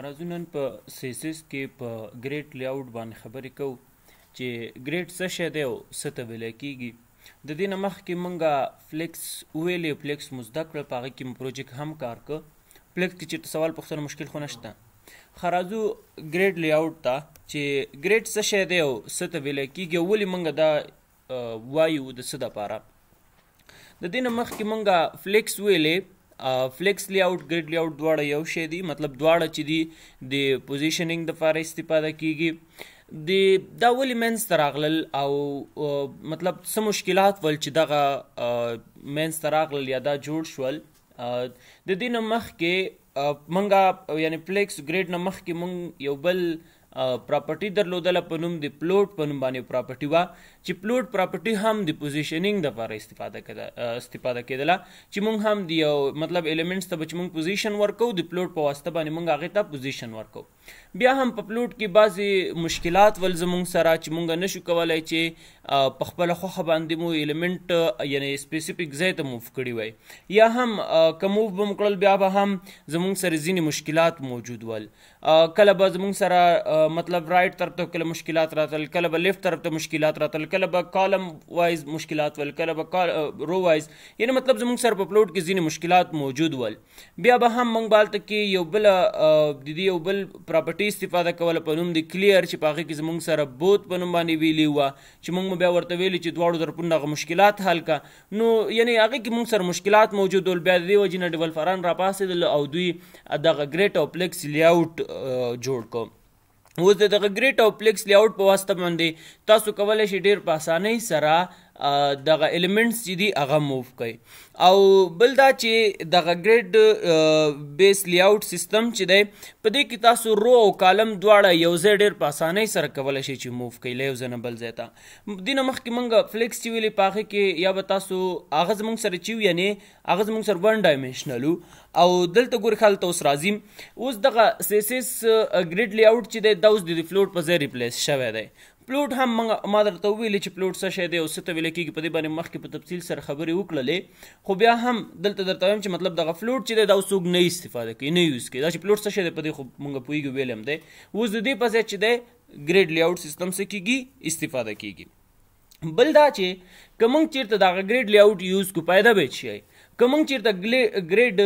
راځونن په سیسس کې په ګریټ لی اوټ باندې خبرې کوو چې ګریټ څه شی دی او څه ته ویل کیږي د دې نه مخکې مونږه فلیکس ویلې فلیکس مزده کړل په هغه کې پروجیکټ هم کار کو فلیکس کې چې سوال پوښتنه مشکل خو نشته خرازو ګریډ لی اوټ ته چې ګریډ څه شی دی او څه ته ویل کیږي ولې مونږ دا وایو د څه د پاره د دې نه مخکې مونږه فلیکس ویلې فلیکس لی اوټ ګریډ لی اوټ دواړه یو شی دي مطلب دواړه چې دي د پوزیشنینګ د لپاره استفاده کیږي د دا ولې منځ راغلل او مطلب څه مشکلات ول چې دغه منځ راغلل یا دا جوړ شول د دې نه مخ کې منګه یعنی فلیکس ګریډ نه مخ کې مونږ یو بل پراپرټي درلودله په نوم د پلوټ په نوم باندې پراپرټي وا چې پلوټ پراپرټي هم د پوزیشنینګ د لپاره استفاده کړه استفاده کېدله چې موږ هم دی یو مطلب الیمنټس ته چې موږ پوزیشن ورکو د پلوټ په واسطه باندې موږ هغه ته پوزیشن ورکو بیا هم په پلوټ کې بعضی مشکلات ول زموږ سره چې موږ نشو کولای چې په خپل خوخه باندې مو الیمنټ یعنی سپیسیفیک ځای ته موف کړی وای یا هم کوموف بم کړل بیا به هم زموږ سره ځینې مشکلات موجود ول کله به زموږ سره مطلب رائټ طرف ته کله مشکلات راتل کله به لیفت طرف ته مشکلات راتل کله به کالم وایز مشکلات ول کله به رو وایز یعنی مطلب زموږ سر په پلوټ کې ځینې مشکلات موجود ول بیا به هم موږ بالته کې یو بل د دې یو بل پراپرټي استفاده کول په نوم د کلیر چې پاغه کې زموږ سره بوت په نوم باندې ویلی و چې موږ بیا ورته ویلی چې دواړو درپون دغه مشکلات حل کا نو یعنی هغه کې موږ سره مشکلات موجود ول بیا د دې وجنه ډیولفران را پاسېدل او دوی دغه ګریټ او پلیکس لیاوټ جوړ کړ اوس د دغه ګریډ او پلیکس لیاوټ په واسطه باندې تاسو کولی شئ ډیر په اسانۍ سره دغه الیمنټس چې دي هغه موو کوي او بل دا چې دغه ګریډ بیس لی اوټ سیستم چې دی په دې کې تاسو رو او کالم دواړه یو ځای ډېر په اسانۍ سره کولی شئ چې موو کوي له یو ځای نه بل ځای ته دینه مخکې موږ فلیکس چې ویلې په هغه کې یا به تاسو هغه زموږ سره چې یعنی هغه زموږ سره ون ډایمنشنل او دلته ګور خل ته اوس راځیم اوس دغه سیسس ګریډ لی اوټ چې دی دا اوس د فلوټ په ځای ریپلیس شوی دی پلوټ هم ما درته ویلې چې پلوټ څه شی دی او څه ته ویل کېږي په دې باندې مخکې په تفصیل سره خبرې وکړلې خو بیا هم دلته درته وایم چې مطلب دغه فلوټ چې دی دا اوس څوک نه استفاده کوي نه یوز کوي دا چې پلوټ څه شی دی په دې خو مونږ پوهېږو ویل هم دی اوس د دې په ځای چې دی ګریډ لی آوټ سیستم څه کېږي استفاده کېږي بل دا چې که مونږ چېرته دغه ګریډ لی آوټ یوز کو پیدا به شي کوم چیرته گریډ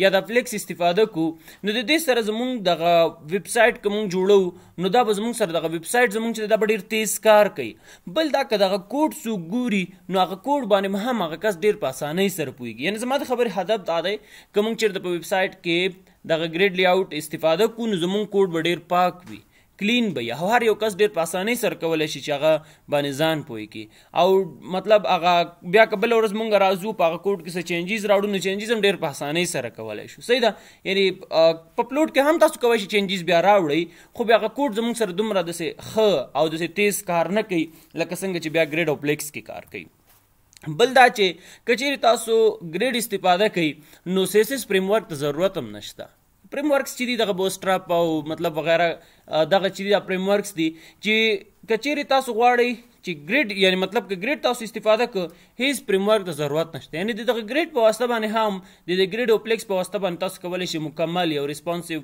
یا د فلیکس استفاده کو نو د دې سره زمونږ د ویب سټ کوم جوړو نو دا به زمونږ سره د ویب سټ زمونږ چې دا ډیر تیز کار کوي بل دا که دغه کوډ سو ګوري نو هغه کوډ باندې هم هغه کس ډیر په اسانۍ سره پويږي یعنی زموږ خبر هدف دا دی کوم چیرته په ویب سټ کې دغه گریډ لی آوټ استفاده کو نو زمونږ کوډ ډیر پاک وي کلین به او هر یو کس ډیر په اسانۍ سره کولی شي چې هغه باندې ځان پوه کړي او مطلب هغه بیا که بله ورځ مونږ راځو په هغه کوډ کې څه چینجز راوړو نو چینجز هم ډیر په اسانۍ سره کولی شو صحیح ده یعنی په پلوټ کې هم تاسو کولی شئ چینجز بیا راوړئ خو بیا هغه کوډ زموږ سره دومره داسې ښه او داسې تیز کار نه کوي لکه څنګه چې بیا ګریډ او پلیکس کې کار کوي بل دا چې کچېری تاسو ګریډ استفاده کوي نو سیسس فریم ورک ته ضرورت هم نشته پریم ورکس چې دی دغه بوستراپ او مطلب وغیرہ دغه چې دی پریم ورکس دی چې کچېری تاسو غواړئ چې ګریډ یعنی مطلب کې ګریډ تاسو استفاده کو هیڅ پریم ورک ته ضرورت نشته یعنی دغه ګریډ په واسطه باندې هم د ګریډ او پلیکس په واسطه باندې تاسو کولی شئ مکمل یو ریسپانسیو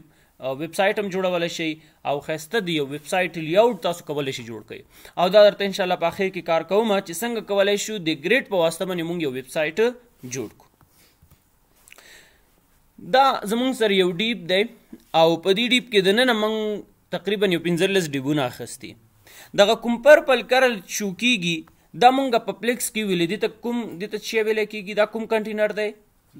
ویب سټ هم جوړول شي او خسته دی یو ویب سټ لیاوټ تاسو کولای شي جوړ کړئ او دا درته ان شاء الله په اخر کې کار کوم چې څنګه کولای شو د ګریډ په واسطه باندې مونږ یو ویب سټ جوړ کړو دا زمونږ سره یو ډیپ دی او په دې ډیپ کې دننه موږ تقریبا یو پنځلس ډیبونه اخیستي دغه کوم پرپل کرل چوکیږي دا موږ په پلیکس کې ویلې دي ته کوم د ته چې ویلې کېږي دا کوم کنټینر دی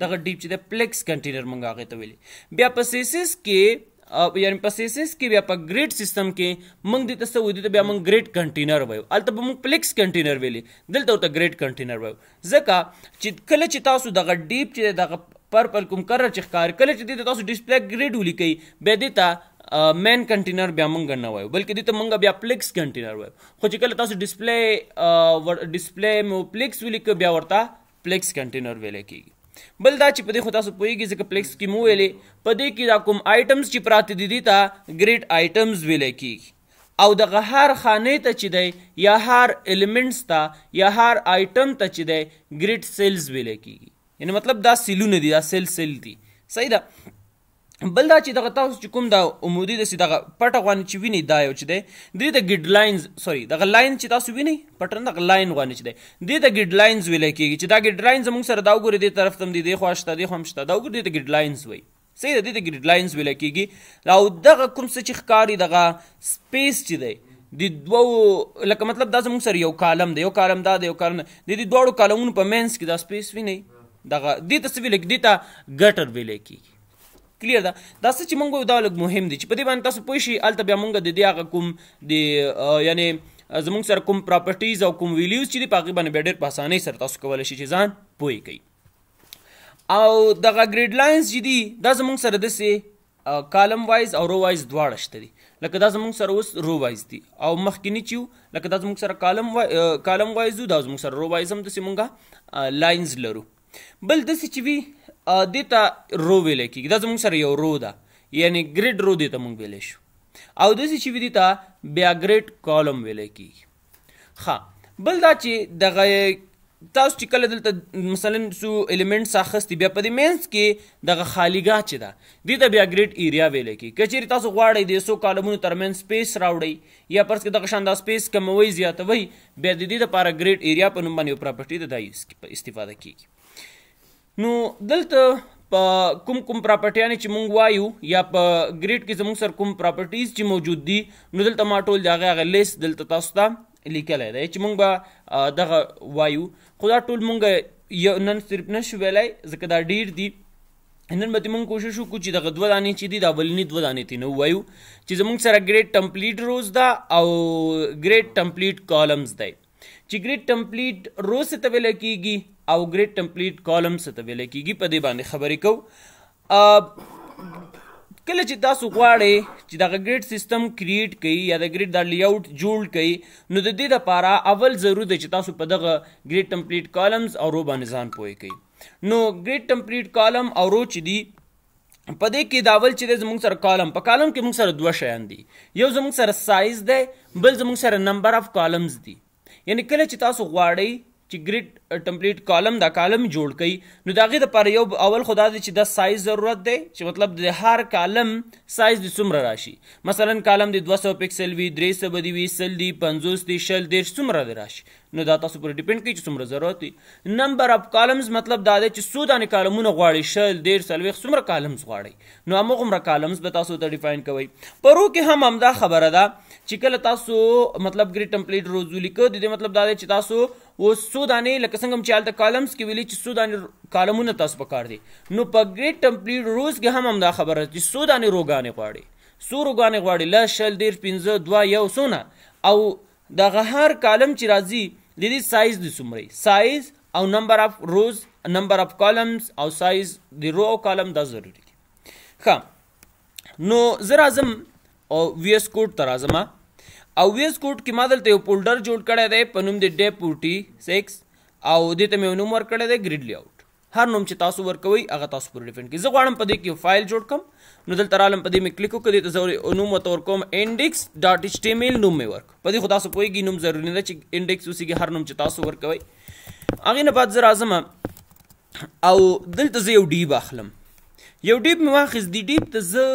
دغه ډیپ چې د پلیکس کنټینر موږ هغه ته ویلې بیا په سیسس کې یعنی په سیسس کې بیا په ګریډ سیستم کې موږ د تاسو ودی ته بیا موږ ګریډ کنټینر وایو البته به موږ پلیکس کنټینر ویلې دلته ورته ګریډ کنټینر وایو ځکه چې کله چې تاسو دغه ډیپ چې دغه پرپل کوم کرر چې ښکار کله چې د تاسو ډیسپلی ګریډ ولیکئ بیا دې ته مین کنټینر بیا مونږ نه وایو بلکې دې ته مونږ بیا پلیکس کنټینر وایو خو چې کله تاسو ډیسپلی ډیسپلی مو پلیکس ولیکئ بیا ورته پلیکس کنټینر ویل کېږي بل دا چې په دې خو تاسو پوهیږئ ځکه پلیکس کې مو ویلې په دې کې دا کوم آیټمز چې پراته دي دې ته ګریډ آیټمز ویل کېږي او دغه هر خانې ته چې دی یا هر الیمنټس ته یا هر آیټم ته چې دی ګریډ سیلز ویل کېږي یعنی مطلب دا سیلونه دي دا سیل سیل دي صحیح ده بل دا چې دغه تاسو چې کوم دا عمودي د دغه پټه غوانه چې ویني دا یو چې دی د دې ګډ لاینز سوري دغه لاین چې تاسو ویني پټن دغه لاین غوانه چې دی د دې ګډ لاینز ویل کېږي چې دا ګډ لاینز موږ سره دا وګوري د طرف تم دی دی خوښته دی خوښته دا وګوري د ګډ لاینز وای صحیح د دې ګډ لاینز ویل کېږي او دغه کوم څه چې ښکاری دغه سپیس چې دی د دوو لکه مطلب دا زموږ سره یو کالم دی یو کالم دا دی یو کالم د دې دوړو کالمونو په مینس کې دا سپیس ویني دغه دې ته څه ویل دې ته ګټر ویل کیږي کلیر ده دا څه چې موږ دا لږ مهم دي چې په دې باندې تاسو پوه شئ الته بیا موږ د دې هغه کوم د یعنی زموږ سره کوم پراپرټیز او کوم ویلیوز چې دی په هغه باندې ډېر په اسانۍ سره تاسو کولی شئ چې ځان پوه کړئ او دغه ګریډ لاینز چې دي دا زموږ سره داسې کالم وایز او رو وایز دواړه شته دي لکه دا زموږ سره اوس رو وایز دي او مخکینی چې لکه دا زموږ سره کالم وای کالم وایز دا زموږ سره رو وایز هم داسې مونږه لاینز لرو بل دسې چې وي دې ته رو ویل کېږي دا زموږ سره یو رو ده یعنی ګریډ رو دې ته موږ ویلی شو او داسې چې وي دې ته بیا ګریډ کالم ویل کېږي ښه بل دا چې دغه تاسو چې کله دلته مثلا سو الیمنټس اخستي بیا په دې مینس کې دغه خالیګاه چې ده دې ته بیا ګریډ ایریا ویل کېږي کچېرې تاسو غواړئ د سو کالمونو ترمن سپیس راوړئ یا پرس کې دغه شاندار سپیس کموي زیاتوي بیا د دې لپاره ګریډ ایریا په نوم باندې پراپرټي د دا استفاده کیږي نو دلته په کوم کوم پراپرټیانه چې مونږ وایو یا په ګریډ کې زموږ سر کوم پراپرټیز چې موجود دي نو دلته ما ټول دغه غ لیست دلته تاسو ته لیکلای دی چې مونږ به دغه وایو خدا ټول مونږ یو نن صرف نشو ویلای ځکه دا ډیر دي نن به مونږ کوشش وکړو چې دغه دوه دانې چې دي دا بلنی دوه دانې تی نو وایو چې زموږ سره ګریډ ټمپلیټ روز دا او ګریډ ټمپلیټ کالمز دی چې ګریډ ټمپلیټ رو څه ته ویل کیږي او ګریډ ټمپلیټ کالم څه ته ویل کیږي په دې باندې خبرې کوو کله چې تاسو غواړئ چې دا ګریډ سیستم کریएट کړئ یا د ګریډ د لی اوټ جوړ کړئ نو د دې لپاره اول ضرورت دی چې تاسو په دغه ګریډ ټمپلیټ کالمز او رو باندې ځان پوي کړئ نو ګریډ ټمپلیټ کالم او رو چې دی په دې کې داول چې زموږ سره کالم په کالم کې موږ سره دوه شیان دي یو زموږ سره سایز دی بل زموږ سره نمبر اف کالمز دي یعنی کله چې تاسو غواړئ چې ګریډ ټمپلیټ کالم دا کالم جوړ کړئ نو داغه د پر یو اول خدا دې چې د سایز ضرورت دی چې مطلب د هر کالم سایز د څومره راشي مثلا کالم د 200 پکسل وی 300 بدی وی سل دی 50 دی شل دی څومره دی راشي نو دا تاسو پر ډیپند کوي چې څومره ضرورت دی نمبر اف کالمز مطلب دا دی چې سو دانه کالمونه غواړي شل دی سلوي څومره کالمز غواړي نو هغه عمر کالمز به تاسو ته ډیفاین کوي پرو کې هم همدا خبره ده چې کله تاسو مطلب ګری ټمپلیټ روزو لیکو د دې مطلب دا دی چې تاسو و سو دانې لکه څنګه چې حالت کالمز کې ویلي چې سو دانې کالمونه تاسو پکار دي نو په ګری ټمپلیټ روز کې هم هم دا خبره چې سو دانې روغانې غواړي سو روغانې غواړي ل شل دیر 15 2 یو سونه او دغه هر کالم چې راځي د دې سایز د څومره سایز او نمبر اف روز نمبر اف کالمز او سایز د رو او کالم دا ضروری دي ښه نو زه راځم او وی اس کوډ ته راځم او ویس کوډ کې ما دلته یو فولډر جوړ کړی دی په نوم د ډیپوټي 6 او دې ته مې نوم ورکړی دی ګریډ لی اوټ هر نوم چې تاسو ورکوي هغه تاسو پر ډیفند کې زه غواړم په دې کې فایل جوړ کم نو دلته رالم په دې مې کلیک وکړ ته زه نوم تور کوم index.html نوم مې ورک په دې خدا سو پويږي نوم ضروري نه چې index اوسې کې هر نوم چې تاسو ورکوي هغه نه بعد زه راځم او دلته زه یو ډیب اخلم یو ډیب مې واخیست دی ډیب ته زه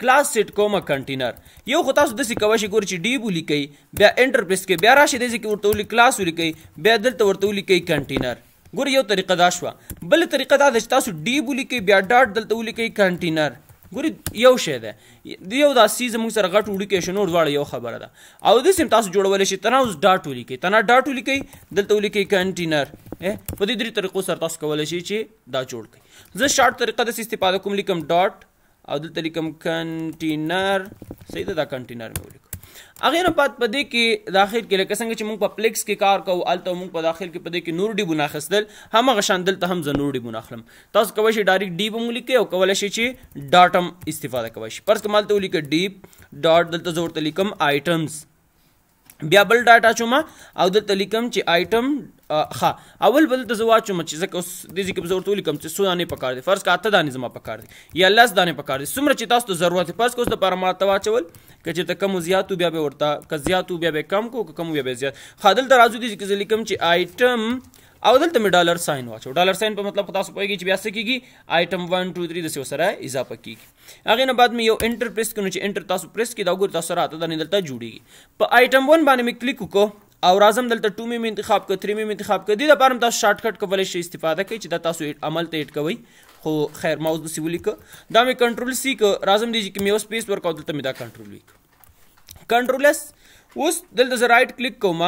کلاس سیټ کوم کنټینر یو خو تاسو دسی کوي چې ګور چې ډی بولی کوي بیا انټر پریس کوي بیا راشي دسی کې ورته ولي کلاس ولي کوي بیا دلته ورته ولي کوي کنټینر ګور یو طریقه دا شو بل طریقه دا چې تاسو ډی بولی کوي بیا ډاټ دلته ولي کوي کنټینر ګوري یو شی ده یو دا سی زموږ سره غټ وډی کې شنو ورواړ یو خبره ده او د سیم تاسو جوړول شي تنه اوس ډاټ ولي کوي تنه ډاټ ولي کوي دلته ولي کوي کنټینر په دې درې طریقو سره تاسو کولای شي چې دا جوړ کړئ زه شارټ طریقه د استفاده کوم لیکم ډاټ او دلته لیکم کنټینر صحیح ده دا کنټینر مې ولیکو اغه نه پات پدې کې داخل کې لکه څنګه چې موږ په پلیکس کې کار کوو الته موږ په داخل کې پدې کې نور ډی بنا خستل هم غشان دلته هم زنور ډی بنا خلم تاسو کوی شي ډایرکټ ډی بم لیکي او کول شي چې ډاټم استفاده کوی شي پرس کمال ته لیکي ډی ډاټ دلته زور ته لیکم آئټمز بیا بل ډاټا چوم او دلته لیکم چې آیټم ها اول بل ته زوا چوم چې زکه اوس د دې کې ضرورت ولیکم چې سونه نه پکار دي فرض کا اته دانې زما پکار دي یا لس دانې پکار دي څومره چې تاسو ته ضرورت فرض کوس د پرماته واچول کچې ته کم زیاتو بیا به ورته ک زیاتو بیا به کم کو کم بیا به زیات خادل درازو دي چې لیکم چې آیټم او دلته می ډالر ساين واچو ډالر ساين په مطلب تاسو پوهیږئ چې بیا څه کیږي آیټم 1 2 3 د سیو سره اضافه کیږي هغه نه بعد می یو انټر پریس کړو چې انټر تاسو پریس کی دا ګور تاسو راته د دلته جوړیږي په آیټم 1 باندې می کلیک وکړو او راځم دلته 2 مې انتخاب کړ 3 مې انتخاب کړ دې لپاره تاسو شارټ کټ کولای شئ استفاده کوئ چې دا تاسو عمل ته ایډ کوئ خو خیر ماوس د سی ولیک دا مې کنټرول سی ک راځم دې چې مې یو سپیس ورکاو دلته مې دا کنټرول ویک کنټرول اس اوس دلته زه رائټ کلیک کوم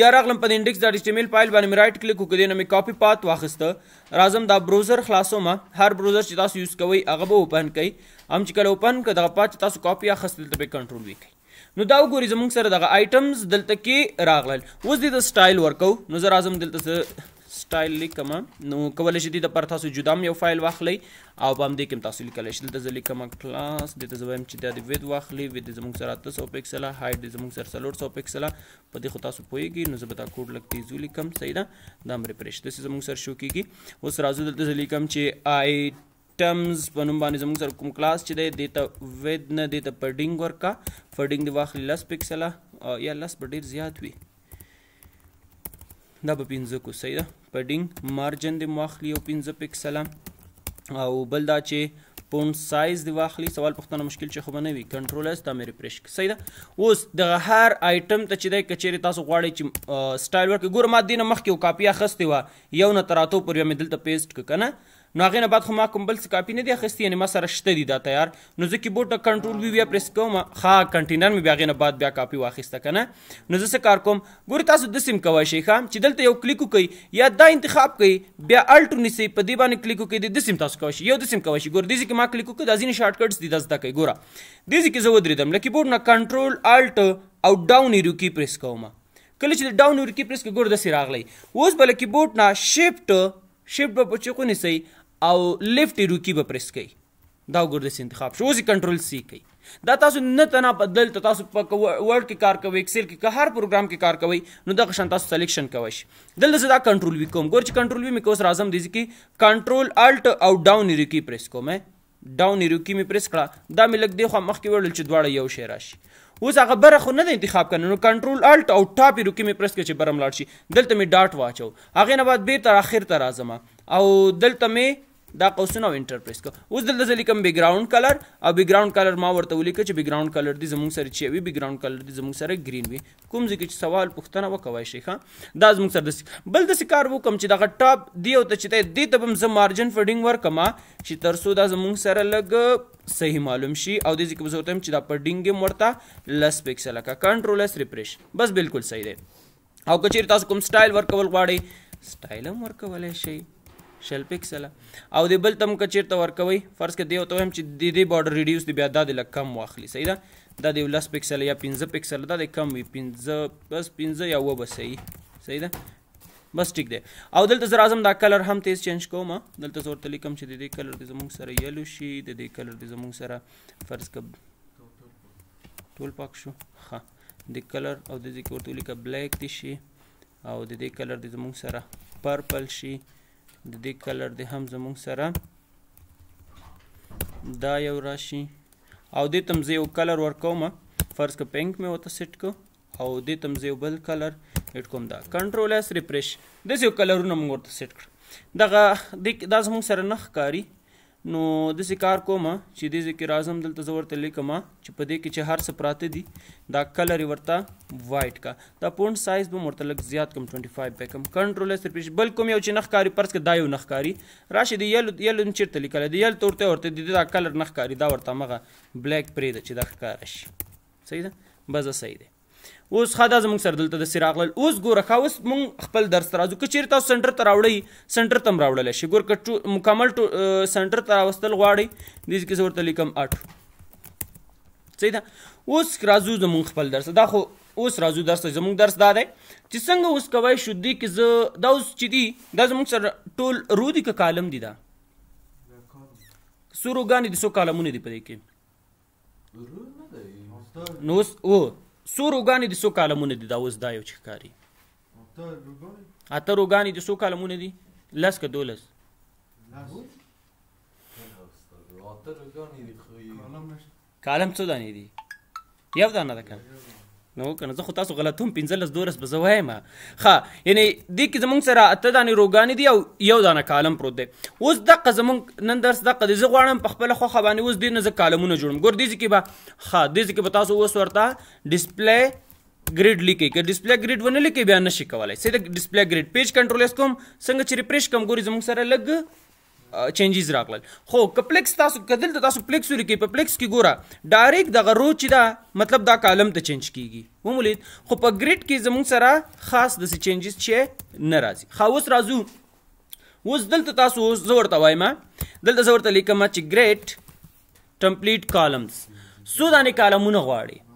یا راغلم په انډیکس ډاټ ایچ ټی ایم ایل فایل باندې مې رائټ کلیک وکړ دنه مې کاپی پات واخیسته راځم دا براوزر خلاصوم هر براوزر چې تاسو یوز کوئ هغه به اوپن کړئ هم چې کله اوپن کړ دغه پات چې تاسو کاپی اخیستل ته به کنټرول وکړئ نو دا وګورئ زموږ سره دغه آیټمز دلته کې راغلل اوس دې د سټایل ورکو نو زه راځم دلته سټایل لیکم نو کولای شئ د پر تاسو جدا یو فایل واخلئ او په دې کې تاسو لیکلی شئ دلته زه لیکم کلاس دته زه وایم چې دا د وید واخلئ وید زموږ سره 300 پکسله هایټ د زموږ سره 400 پکسله په دې خو تاسو پوهیږئ نو زه به دا کوډ لګ تیزو لیکم صحیح ده دا مری پرېش داسې زموږ سره شو کیږي اوس راځو دلته زه لیکم چې آی ټرمز په نوم باندې زموږ سره کوم کلاس چې دی د ته وید نه د ته پډینګ ورکا فډینګ دی واخلي لس پکسله یا لس ډیر زیات وي دا به پنځه کو صحیح ده پډینګ مارجن د مواخلی او پنځه پکسله او بل دا چې پون سایز دی واخلی سوال پښتنه مشکل چې خو نه وي کنټرول اس دا مې ریفرش صحیح ده اوس د هر آیټم ته چې د کچېری تاسو غواړئ چې سټایل ورک ګور ما دینه مخ کې کاپی اخستې و یو نه تراتو پر یم دلته پیسټ کنه نو هغه نه بعد خو ما کوم بل څه کاپی نه دی اخیستی یعنی ما سره شته دی دا تیار نو زه کیبورډ ته کنټرول وی بیا پریس کوم ها کنټینر مې بیا هغه نه بعد بیا کاپی واخیسته کنه نو زه څه کار کوم ګور تاسو د سیم کوی شي خام چې دلته یو کلیک وکي یا دا انتخاب کړئ بیا الټ ونیسئ په دې باندې کلیک وکړئ د سیم تاسو کوی شي یو د سیم کوی شي ګور دې کې ما کلیک وکړ دا ځینې شارټ کټس دي داسې دا کوي ګوره دې کې زه ودرېدم لکه کیبورډ نه کنټرول الټ او ډاون ایرو کی پریس کوم کله چې ډاون ایرو کی پریس کې ګور د سیراغلی اوس بل کیبورډ نه شیفټ شیفټ په چکو نیسئ او لیفټ ایرو کی به پریس کړئ دا وګورئ انتخاب شو اوس کنټرول سی کړئ دا تاسو نه تنا بدل تاسو په ورډ کې کار کوي ایکسل کې هر پروګرام کې کار کوي نو دا شان تاسو سلیکشن کوئ دلته زدا کنټرول وی کوم ګور چې کنټرول وی مې کوس راځم دي کې کنټرول الټ او ډاون ایرو کی پریس کوم ډاون ایرو کی مې پریس کړه دا مې لګ دی خو مخ کې وړل چې دواړه یو شی راشي اوس هغه بره خو نه د انتخاب کنه نو کنټرول الټ او ټاپ یې رکی مې پرس کړ چې برم لاړ شي دلته مې ډاټ واچو هغه نه بعد به تر اخر ته راځم او دلته مې دا قوسونه او انټر پریس کو اوس دلته زه لیکم بیک ګراوند کلر او بیک ګراوند کلر ما ورته ولیکه چې بیک ګراوند کلر دی زموږ سره چې وي بیک ګراوند کلر دی زموږ سره گرین وي کوم ځکه چې سوال پوښتنه وکوي شي ښا دا زموږ سره دسی بل دسی کار وکم چې دغه ټاپ دی او ته چې دی ته به مارجن فډینګ ورکما چې ترسو دا زموږ سره لګ صحیح معلوم شي او د دې کې به ضرورت هم چې دا پر ډینګ مرته لس پکسل کا کنټرول اس ریفریش بس بالکل صحیح دی او که چیرې تاسو کوم سټایل ورکول غواړئ سټایل هم ورکولای شئ شل پکسله او د بل تم کچیر ته ورکوي فرض کې دی او ته هم چې د دې بارډر ریډیوس دی بیا دا د لکم واخلي صحیح ده دا د 10 پکسل یا 15 پکسل دا د کم وي 15 بس 15 یا و بس صحیح صحیح ده بس ټیک ده او دلته زر اعظم دا کلر هم تیز چینج کوم دلته زور تلی کم چې د دې کلر د زمونږ سره یلو شي د دې کلر د زمونږ سره فرض کب ټول پاک شو ها د کلر او د دې کورتولې ک بلیک دي شي او د دې کلر د زمونږ سره پرپل شي د دې کلر د هم زمونږ سره دا یو راشي او دې تم زه یو کلر ورکوم فرض که پینک مې وته سیټ کو او دې تم زه یو بل کلر اډ کوم دا کنټرول اس ریفرش د یو کلرونه موږ ورته سیټ کړ دغه د زمونږ سره نخ کاری نو د کار کوم چې د ذکر اعظم دلته زور ته لیکم چې په دې کې چې هر څه پراته دي دا کلر ورته وایټ کا دا پونډ سایز به مرتلک زیات کم 25 به کم کنټرول سر پیش بل کوم یو چې نخکاری پرس کې دا یو نخکاری راشي دی یلو یلو چیرته لیکل دی یل تورته ورته دی دا کلر نخکاری دا ورته مغه بلیک پرې د چې دا ښکار شي صحیح ده بس صحیح ده اوس خدا زموږ سره دلته د سراغل اوس ګوره ښه اوس موږ خپل درس ته راځو که چیرې تاسو سنټر ته راوړئ سنټر ته هم راوړلی شئ ګوره که مکمل سنټر ته راوستل غواړئ دې کې زه ورته لیکم اټ صحیح ده اوس راځو زموږ خپل درس دا خو اوس راځو درس زموږ درس دا دی چې څنګه اوس کوی شو دی کې زه دا اوس چې دي دا زموږ سره ټول رودي که کالم دي دا سوروګانې د څو کالمونه دي په دې کې نو اوس او څو روګانې دي څو کالمونه دي دا اوس دا یو چې ښکاري اته روګانې دي څو کالمونه دي لس که دولس کالم څو دانې دي یو دانه ده کنه نو کنه زه خو تاسو غلط هم پنځلس دولس به زه وایم ښه یعنی دې کې زمونږ سره اته دانې روګانې دي او یو دانه کالم پروت دی اوس دقه زمونږ نن درس دقه دی زه غواړم په خپله خوښه باندې اوس دې نه زه کالمونه جوړم ګور دې کې به ښه دې کې به تاسو اوس ورته ډسپلی ګریډ لیکي که ډسپلی ګریډ ونه لیکي بیا نشي کولی سیده ډسپلی ګریډ پیج کنټرول اس کوم څنګه چې ریفریش کوم ګوري زمونږ سره لږ چینجز راغلل خو کپلیکس تاسو کدل تاسو پلیکس لري کې په پلیکس کې ګوره ډایرکټ د غرو چې دا مطلب دا کالم ته چینج کیږي ومولید خو په ګریډ کې زموږ سره خاص د چینجز چې ناراضي خاوس رازو وز دلته تاسو زور ته وایم دلته زور ته لیکم چې ګریډ ټمپلیټ کالمز سو دانه کالمونه غواړي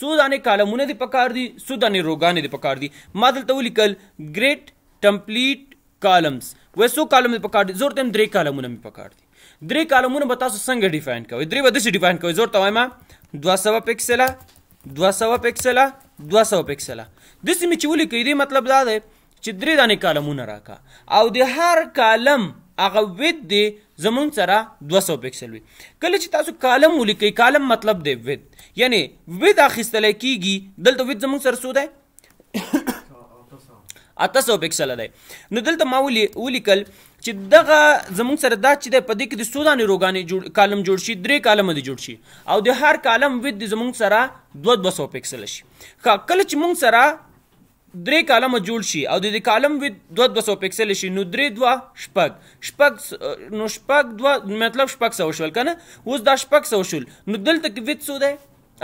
سو دانه کالمونه دي پکار دي سو دانه روغانه دي پکار دي ما دلته ولیکل ګریډ ټمپلیټ کالمز وې سو کالم پکار دي زور تم درې کالمونه مې پکار دي درې کالمونه به تاسو څنګه ډیفاین کوئ درې به داسې ډیفاین کوئ زور ته وایم 200 پکسله 200 پکسله 200 پکسله داسې مې چې ولیکئ دې مطلب دا دی چې درې دانې کالمونه راکا او د هر کالم هغه وید دی زمون سره 200 پکسل وي کله چې تاسو کالم ولیکئ کالم مطلب دی وید یعنی وید اخیستل کیږي دلته وید زمون سره سود دی 800 پکسل دی نو دلته ما ولي ولیکل چې دغه زمونږ سره دا چې په دې کې د سودان روغانې جوړ کالم جوړ شي درې کالم دي جوړ شي او د هر کالم وید د زمونږ سره 2200 پکسل شي کله چې مونږ سره درې کالم جوړ شي او د دې کالم وید 2200 پکسل شي نو درې دوا شپږ شپږ نو شپږ دوا مطلب شپږ سو شول کنه اوس دا شپږ سو شول نو دلته کې وید سو دی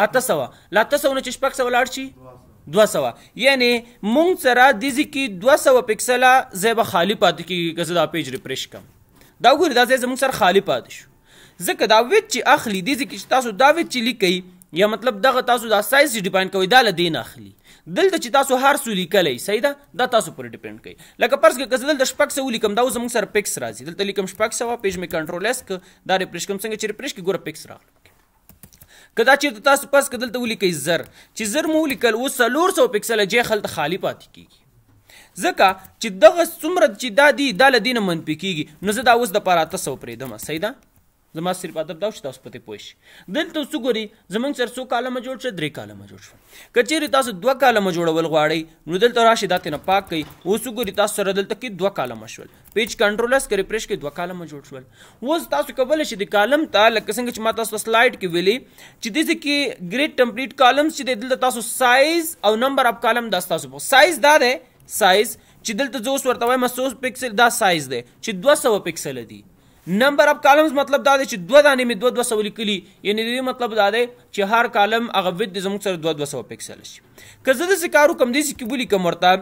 اته سو لا ته سو نه چې شپږ سو لاړ شي 200 یعنی مونږ سره د دې کې 200 پکسل زیبه خالی پاتې کیږي که زه دا پیج ریفرش کوم دا ګوري دا زموږ سره خالی پاتې شو ځکه دا ویت چې اخلي دې کې تاسو دا ویت چې لیکي یا مطلب دغه تاسو دا سایز ډیپند کوي دا له دین اخلي دلته چې تاسو هر سولي کلی صحیح ده دا تاسو پر ډیپند کوي لکه پرس کې کزل د شپږ سو لیکم دا اوس موږ سره پکس راځي دلته لیکم شپږ سو پیج می کنټرول اس ک دا ریفرش کوم څنګه چې ریفرش کې ګوره پکس راغله کدا چې تاسو پس کدل ته ولیکئ زر چې زر مو ولیکل اوس 400 پکسل جې خلته خالی پاتې کیږي ځکه چې دغه څومره چې دا دی د لدین منفي کیږي نو زه دا اوس د پاره 300 پرې دمه صحیح ده زما صرف ادب دا چې تاسو پته پوه شئ دلته وګورئ زمونږ سره څو کالمه جوړ شو درې کالمه جوړ شو که چیرې تاسو دوه کالمه جوړول غواړئ نو دلته راشئ دا ترنه پاک کړئ اوس وګورئ تاسو سره دلته کې دوه کالمه شول پیج کنټرولس کې ریفرش کې دوه کالمه جوړ شول اوس تاسو کولی شئ د کالم ته لکه څنګه چې ما تاسو سلایډ کې ویلې چې دې کې ګریډ کمپلیټ کالمز چې دلته تاسو سایز او نمبر اف کالم دا تاسو سایز دا دی سایز چې دلته زه اوس ورته وایم 100 پکسل دا سایز دی چې 200 پکسل دی نمبر اف کالمز مطلب دا دی چې دوه دانې می دوه دوه سو لیکلي یعنی دې مطلب دا دی چې هر کالم هغه ود زموږ سره دوه دوه سو پکسل شي که زه د کارو کم دي چې بولی کوم ورته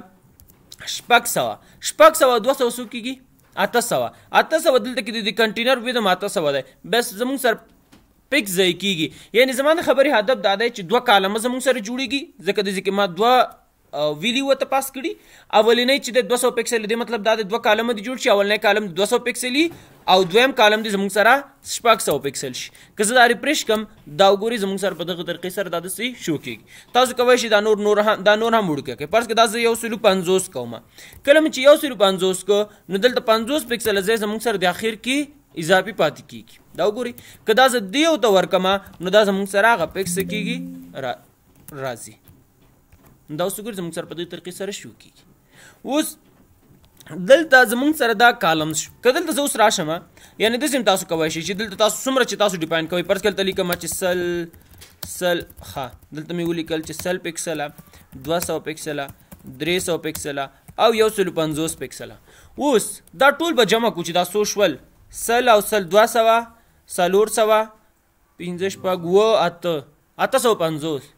شپږ سوه شپږ سوه دوه سو سو کیږي اته سوه اته سوه دلته کې د کنټینر ود هم اته سوه دی بس زموږ سره پک ځای کیږي یعنی زمانه خبرې هدف دا دی چې دوه کالمه زموږ سره جوړیږي ځکه د ځکه ما دوه ویلیو ته پاس کړي اولنۍ چې د 200 پکسل دی مطلب دا د دوه کالم دی جوړ شي اولنۍ کالم 200 پکسلی او دویم کالم دی زموږ سره شپږ 100 پکسل شي که زه دا ریفرش کم دا وګوري زموږ سره په دغه طریقې سره دا داسې شو کیږي تاسو کوی شئ دا نور نور دا نور هم وړوکی کړئ فرض کړه دا زه یو سلو پنځوس کوم کله مې چې یو سلو پنځوس کو نو دلته پنځوس پکسل ځای زموږ سره د اخیر کې اضافي پاتې کیږي دا وګورئ که دا زه دیو ته ورکمه نو دا زموږ سره هغه پکس کیږي را راځي دا اوس ګورئ زموږ سره په دې طریقې سره شو کیږي اوس دلته زمونږ سره دا کالمز شو که دلته زه اوس راشم یعنې داسې هم تاسو کوی شئ چې دلته تاسو څومره چې تاسو ډیپاین کوئ پرس دلته لیکم چې سل سل ښه دلته مې ولیکل چې سل پکسله دوه سوه پکسله درې سوه پکسله او یو سلو پنځوس پکسله اوس دا ټول به جمع کړو چې دا څو شول سل او سل دوه سوه څلور سوه پنځه شپږ اوه اته اته سوه پنځوس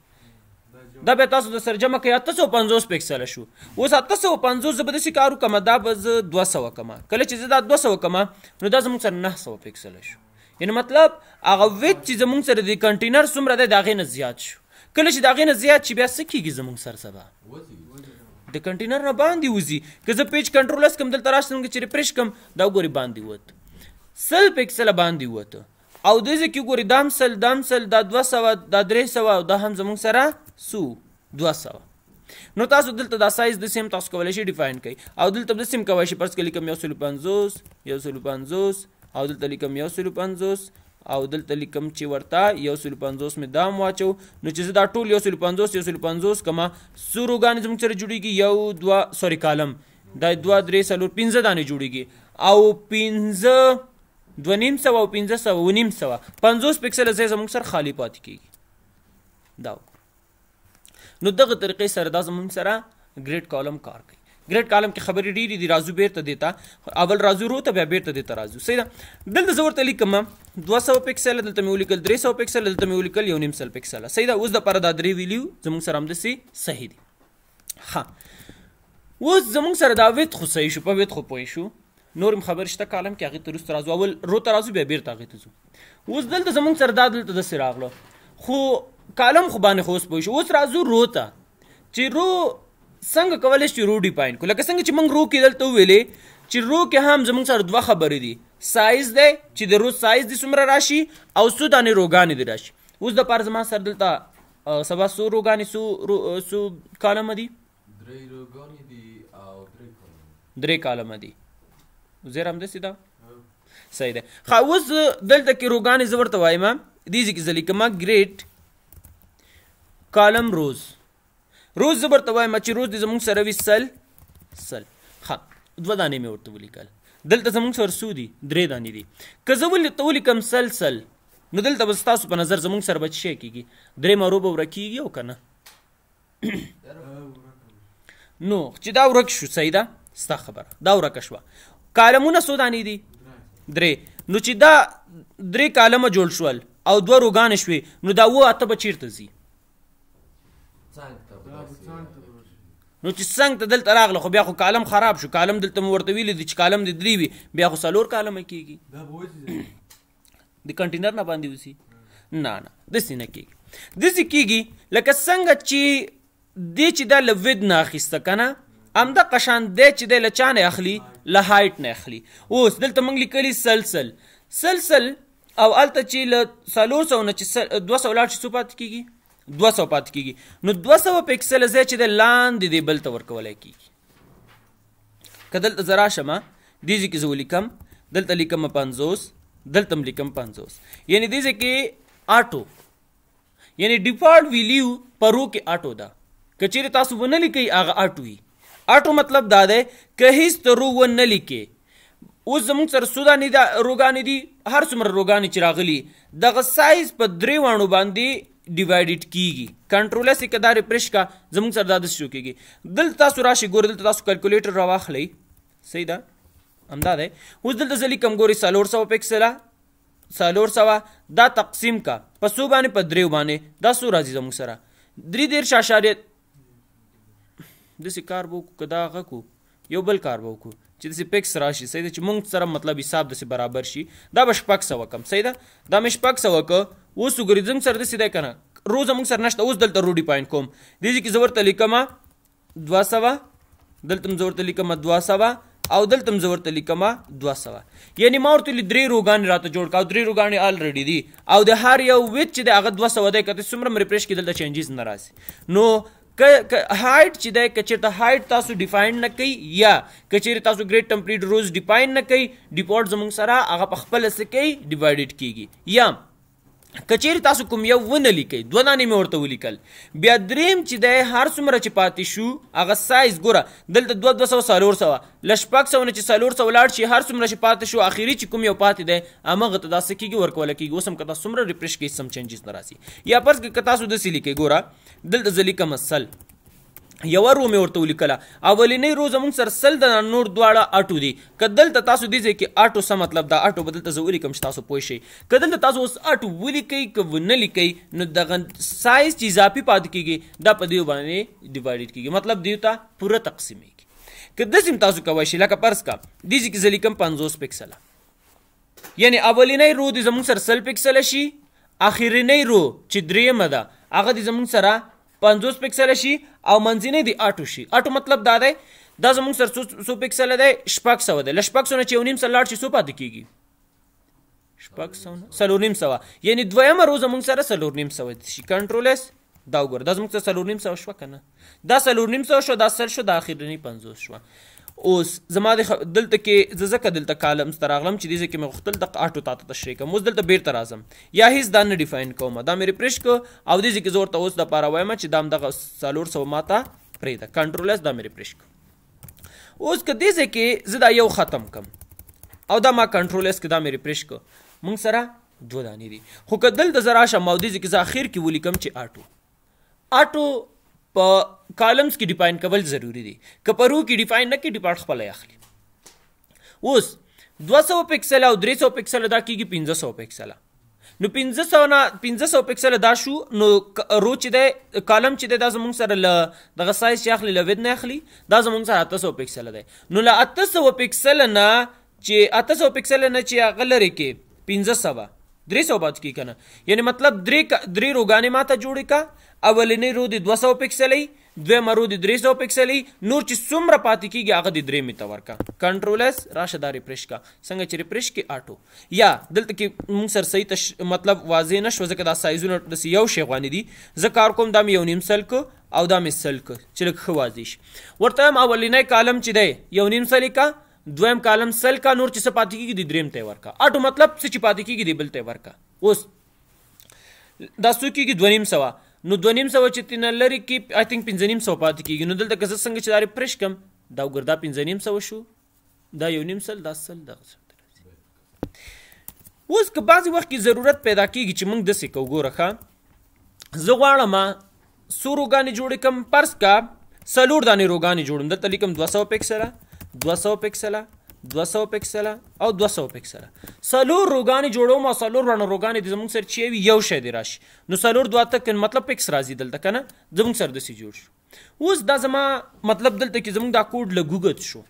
دا به تاسو د سرجمه کې 850 پکسل شو اوس 850 زبر دسی کارو کما دا به 200 کما کله چې دا 200 کما نو دا زموږ سره 900 پکسل شو یعنی مطلب هغه ویت چې زموږ سره د کنټینر سمره د داغې نه زیات شو کله چې داغې نه زیات شي بیا څه کیږي زموږ سر سبا د کنټینر نه باندې وزي که زه پیج کنټرولس کم دلته راشم چې ریفرش کم دا ګوري باندې وته سل پکسل باندې وته او دې کې ګوري دام سل دام سل دا 200 دا 300 دا هم زموږ سره سو 200 نو تاسو دلته دا سایز د سیم تاسو کولای شئ ډیفاین کړئ او دلته د سیم کولای شئ پرس کې لیکم 150 150 او دلته لیکم 150 او دلته لیکم چې ورته 150 می دام واچو نو چې دا ټول 150 150 کما سورو غانې زموږ سره جوړیږي یو دوا سوري کالم دا دوا درې سلور 15 دانه جوړیږي او 15 دو نیم سو او 15 سو و نیم سو 50 پکسل زې زموږ سره خالی پاتې کیږي دا وکړه نو دغه طریقې سره دا زمونږ سره ګریډ کالم کار کوي ګریډ کالم کې خبرې ډېرې دي راځو بیرته دیتا اول راځو رو ته بیا بیرته دیتا راځو صحیح ده دلته زه ورته لیکم 200 پکسل دلته مې ولیکل 300 پکسل دلته مې ولیکل یو نیم سل پکسل صحیح ده اوس د پر دا درې ویلیو زمونږ سره هم دسي صحیح دي ها اوس زمونږ سره دا ویت خو صحیح شو په ویت خو پوه شو نورم خبر شته کالم کې هغه ترست راځو اول رو ته راځو بیا بیرته هغه ته ځو اوس دلته زمونږ سره دا دلته د سراغلو خو کالم خو باندې خوس پوه شو اوس راځو رو ته چې رو څنګه کولای شو رو ډیفاین کو لکه څنګه چې موږ رو کې دلته ویلې چې رو کې هم زموږ سره دوه خبرې دي سایز دی چې د رو سایز دې څومره راشي او څو دانې روګانې دې راشي اوس د پاره زما سره دلته سبا څو روګانې څو څو کالمه دي درې روګانې دي او درې کالمه دي زیر هم دسې ده صحیح ده ښه اوس دلته کې روګانې زه ورته وایم دې ځکه زلیکه ما ګریډ کالم روز روز زبر ته وایم چې روز د زمونږ سره وي سل سل ها دوه دانې مې ورته ولیکل دلته زمونږ سره سودی درې دانې دي که زه ولې ته ولیکم سل سل نو دلته به ستاسو په نظر زمونږ سره به څه شی کېږي درې مرو به ورک کېږي او که نه نو چې دا ورک شو صحیح ده ستا خبره دا ورکه شوه کالمونه څو دانې دي درې نو چې دا درې کالمه جوړ شول او دوه روګان شوي نو دا اوه اته به چیرته ځي نو چې څنګه ته دلته راغله خو بیا خو کالم خراب شو کالم دلته مو ورته ویل دي چې کالم د درې وي بیا خو سلور کالم کیږي د کنټینر نه باندې وسی نه نه دسې نه کیږي دسې کیږي لکه څنګه چې دې چې دا لوید نه اخیسته کنه ام د قشان دې چې د لچانه اخلي له هایټ نه اخلي اوس دلته موږ لیکلي سلسل سلسل او الته چې له 300 نه چې 200 لاټ شي سپات کیږي 200 پات کیږي نو 200 پکسل زې چې د لاندې دی بل ته ورکولای کیږي کدل زرا شمه دیږي کې زولې کم دلته لیکم 50 دلته لیکم 50 یعنی دیږي کې آټو یعنی ډیفالت ویلیو پرو کې آټو دا کچیر تاسو ونه لیکي هغه آټو وي آټو مطلب دا دی که هیڅ ترو و نه لیکي اوس زموږ سره سوداني دا روګانی دي هر څومره روګانی چې راغلي دغه سایز په درې وانو باندې ډیوایډډ کیږي کنټرول اس کدا ریفرش کا زموږ سره دا د شو کیږي دلته تاسو راشي ګور دلته تاسو کیلکولیټر راواخلی صحیح ده همدا ده اوس دلته ځلی کم ګوري 300 پکسلا 300 دا تقسیم کا پسو باندې په دریو باندې دا سو راځي زموږ سره درې ډیر شاشاریت د سې کار بو کدا غکو یو بل کار بو کو چې داسې پیکس راشي صحیح ده چې مونږ سره مطلب حساب داسې برابر شي دا به شپږ سوه کم صحیح ده دا مې شپږ سوه که اوس وګورئ زموږ سره داسې دی که نه روز زموږ سره نشته اوس دلته روډي پاینټ کوم دې کې زه ورته لیکم دوه سوه دلته هم زه ورته لیکم دوه سوه او دلته هم زه ورته لیکم دوه سوه یعنې ما ورته ویلي درې روګانې راته جوړ کړه او درې روګانې الریډي دي او د هر یو ویت چې د هغه دوه سوه دی که څومره مې ریفریش کې دلته چینجز نه راځي نو هایټ چې دی کچیر ته هایټ تاسو ډیفاین نه کوي یا کچیر تاسو ګریټ ټمپریټ روز ډیفاین نه کوي ډیپورت زموږ سره هغه په خپل سره کوي ډیوایډډ کیږي یا کچیر تاسو کوم یو ونه لیکي دوه دانې مې ورته ولیکل بیا دریم چې د هر څومره چې پاتې شو هغه سایز ګوره دلته دوه دوه سوه څلور سوه له شپږ سوه نه چې څلور سوه ولاړ شي هر څومره چې پاتې شو اخري چې کوم یو پاتې دی هماغه ته داسې کېږي ورکول کېږي اوس هم که تاسو څومره ریفرش کوي سم چینجز نه راسي یا فرض کړئ که تاسو داسې لیکئ ګوره دلته زه لیکم سل یو روم ورته ولیکله اولنې روز موږ سر سل د نور دواړه اټو دي کدل ته تاسو دي چې اټو څه مطلب دا اټو بدل ته زوري کم تاسو پوه شئ کدل ته تاسو اوس اټو ولیکي ک نه لیکي نو د سایز چې اضافي پاد کیږي دا په دیو باندې ډیوایډ کیږي مطلب دیو ته پوره تقسیم کیږي کدل سیم تاسو کوی شئ لکه پرس کا دیږي کې زلی کم 50 پکسل یعنی اولنې رو د زموږ سر سل پکسل شي اخرنې رو چې درېمه ده هغه د زموږ سره 50 پکسل شي او منځنی دی اټو شي اټو مطلب دا دی دا زموږ سر سو پکسل دی شپږ سو دی لشپږ سو نه چې یو نیم سل لاړ شي سو پاتې کیږي شپږ سو نه سلور نیم سوه یعنی دویمه روز زموږ سره سلور نیم سوه شي کنټرول اس دا وګوره دا زموږ څه سلور نیم سوه شوه که نه دا سلور نیم سوه شوه دا سل شوه دا اخرني پنځوس شوه اوس زما د دلته کې ځکه دلته کالم ستراغلم چې دې کې مې غختل د اټو تاته تشریح کوم اوس دلته بیرته راځم یا هیڅ دان نه ډیفاین کوم دا مې ریفرش کو او دې کې زور ته اوس د پاره وایم چې دام دغه سالور سو ماته پرې دا کنټرول اس دا مې ریفرش کو اوس که دې کې زدا یو ختم کم او دا ما کنټرول اس کې دا مې ریفرش کو مونږ سره دوه دانې دي خو که دلته زراشه مودې کې ځا اخر کې ولیکم چې اټو اټو په کالمز کې ډیفاین کول ضروری دي که په رو کې ډیفاین نه کې ډیپارټ خپل اخلي اوس 200 پکسل او 300 پکسل دا کیږي 1500 پکسل نو 1500 نه 1500 پکسل دا شو نو رو چې دی کالم چې دی دا زمونږ سره ل دغه سایز چې اخلي لوید نه اخلي دا زمونږ سره 800 پکسل دی نو ل 800 پکسل نه چې 800 پکسل نه چې هغه لري کې 1500 300 بچ کی کنه یعنی مطلب درې درې روغانې ماته جوړې کا اولنی رو د 200 پکسلې دویمه رو د 300 پکسلې نور چې څومره پاتې کیږي هغه د درې می تورکا کنټرول اس راشه دا ریفرش کا څنګه چې ریفرش کې آټو یا دلته کې موږ سر صحیح تش... مطلب واضح نشو ځکه دا سایزونه د یو شی غوانی دي زه کار کوم دا یو نیم سلک او دا می سلک چې لک خو واضح شي ورته هم اولنی کالم چې دی یو نیم سلیکا دویم کالم سل کا نور چې پاتې کیږي د دریم ته ورکا اټو مطلب چې پاتې کیږي د بل ته ورکا اوس دا سو کیږي دوه نیم سوا نو 2500 چې تین لري کې آی تھنک 2500 پات کیږي نو دلته کزه څنګه چې داري پرش کم دا وګردا 2500 شو دا یو نیم سل دا سل دا اوس که بعضی وخت کې ضرورت پیدا کیږي چې موږ دسې کو ګوره ښه زه غواړم څو روګانې جوړې کړم پرس کا څلور دانې روګانې جوړم دلته لیکم دوه سوه پیکسله دوه سوه پیکسله 200 پکسل او 200 پکسل سلور روغان جوړو ما سلور رڼا روغان د زمونږ سر چی یو شی دی راشي نو سلور دوه تک مطلب پکس راځي دلته کنه زمونږ سر د سی جوړ شو اوس دا زما مطلب دلته کې زمونږ دا کوډ لګوګت شو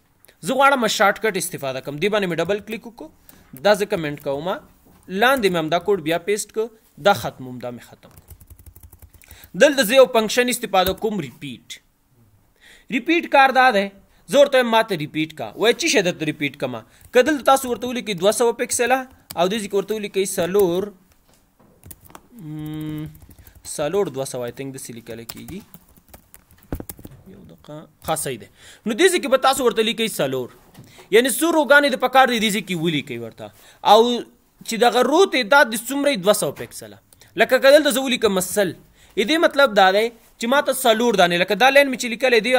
زه غواړم شارټ کټ استفاده کوم دی باندې ډبل کلیک وکړو دا زه کمنټ کوم لاندې مې هم دا کوډ بیا پیسټ کو دا ختموم دا مې ختم دلته زه یو فنکشن استفاده کوم ریپیټ ریپیټ کار دا ده زور ته ماته ریپیټ کا وای چې شدت ریپیټ کما کدل تاسو ورته ولي کې 200 پکسل او د دې ورته ولي کې سلور سلور 200 آی تھنک د سلیکل کېږي یو دقه خاصه ده نو دې کې به تاسو ورته لیکي سلور یعنی سورو غانې د پکار دي دې کې ولي کوي ورته او چې دغه رو تعداد د څومره 200 پکسل لکه کدل د زولي کې مسل دې مطلب دا دی چې ما ته سلور دانه لکه دا لین می چې لیکل دی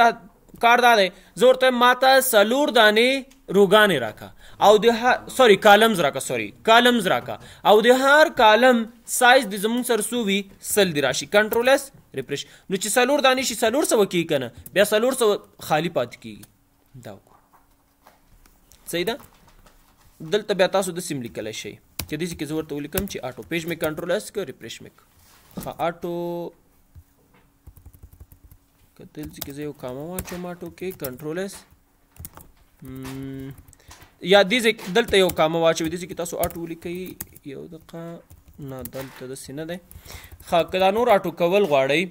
کار دا دی زور ته ماته سلور دانې روغانې راکا او د سوري کالمز راکا سوري کالمز راکا او د هر کالم سایز د زمون سر سووي سل دی راشي کنټرول اس ریفرش نو چې سلور دانې شي سلور سو کی کنه بیا سلور سو خالی پات کیږي دا صحیح ده دلته بیا تاسو د سیم لیکل شي چې دې کې زور ته ولیکم چې آټو پیج می کنټرول اس کو ریفرش میک ها آټو Katılcı kese yok kama ma tomato ke control s یا دې دلته یو کامه واچوي دې کې تاسو اټو لیکي یو دقه نه دلته د سینه ده خا کدا نور اټو کول غواړي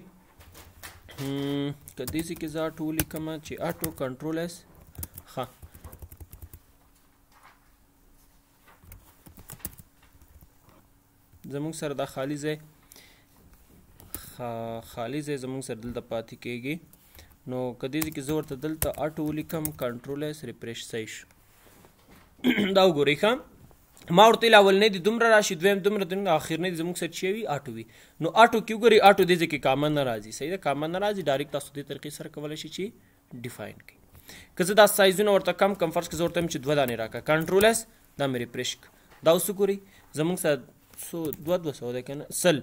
کدې کې زه اټو لیکم چې اټو کنټرول اس خا زموږ سره دا خالی ځای خالی ځای زموږ سره دلته پاتې کیږي نو که دې کې زه ورته دلته اټو ولیکم کنټرول ایس ریفریش صحیح شو دا وګورئ ښه ما ورته لاول نه دي دومره راشي دویم دومره دومره اخر نه زموږ سره چی وي اټو وي نو اټو کیو غري اټو دې ځکه کامن ناراضي صحیح ده کامن ناراضي ډایرکټ تاسو دې طریقې سره کولای شي چې ډیفاین کړئ که زه دا سایزونه ورته کم کم فرض کې زورته چې دوه دانې راکا کنټرول اس دا مې ریفرش دا اوس وګوري زموږ سره سو دو دو سو ده کنه سل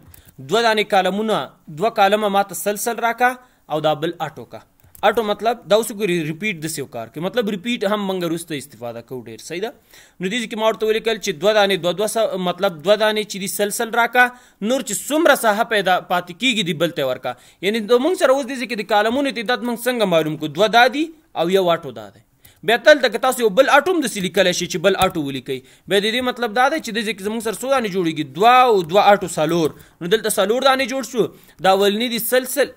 دو دانې کالمونه دو کالمه ماته سلسل راکا او دا بل اټو کا اټو مطلب دا اوس ګری ریپیټ د سیو کار کې مطلب ریپیټ هم منګ روسته استفاده کو ډیر صحیح ده نو دې کې ماورته ولیکل چې دو دانې دو دو مطلب دو دانې چې دی سلسل راکا نور چې سمره ساحه پیدا پاتې کیږي دی بلته ورکا یعنی د مونږ سره اوس دې کې د کالمونو تعداد مونږ څنګه معلوم کو دو دادي او یو اټو دادي بیا تل د تاسو یو بل اټوم د سلیکل شي چې بل اټو ولیکي بیا د دې مطلب دا دی چې د ځکه زموږ سره څو دانې جوړیږي دوا او دوا اټو سالور نو دلته سالور دانې جوړ شو دا ولنی دي سلسل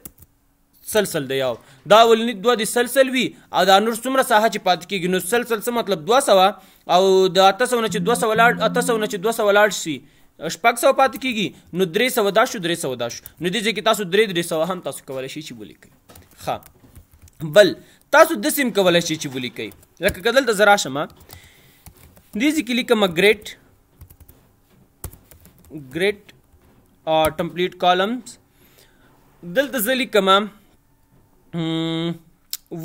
سلسل دی یو دا ولنی دوه د سلسل وی او دا نور څومره ساحه چې پات کېږي نو سلسل څه مطلب 200 او د 800 نه چې 200 ولاړ 800 نه چې 200 ولاړ شي شپږ سو پات کېږي نو 300 دا شو 300 دا شو نو دې چې تاسو 3 300 هم تاسو کولای شئ چې ولیکئ ښه بل تاسو د سیم کولای شئ چې ولیکئ لکه کدل د زرا شمه دې کې لیکم ګریټ ګریټ ټمپلیټ کالمز دلته زه لیکم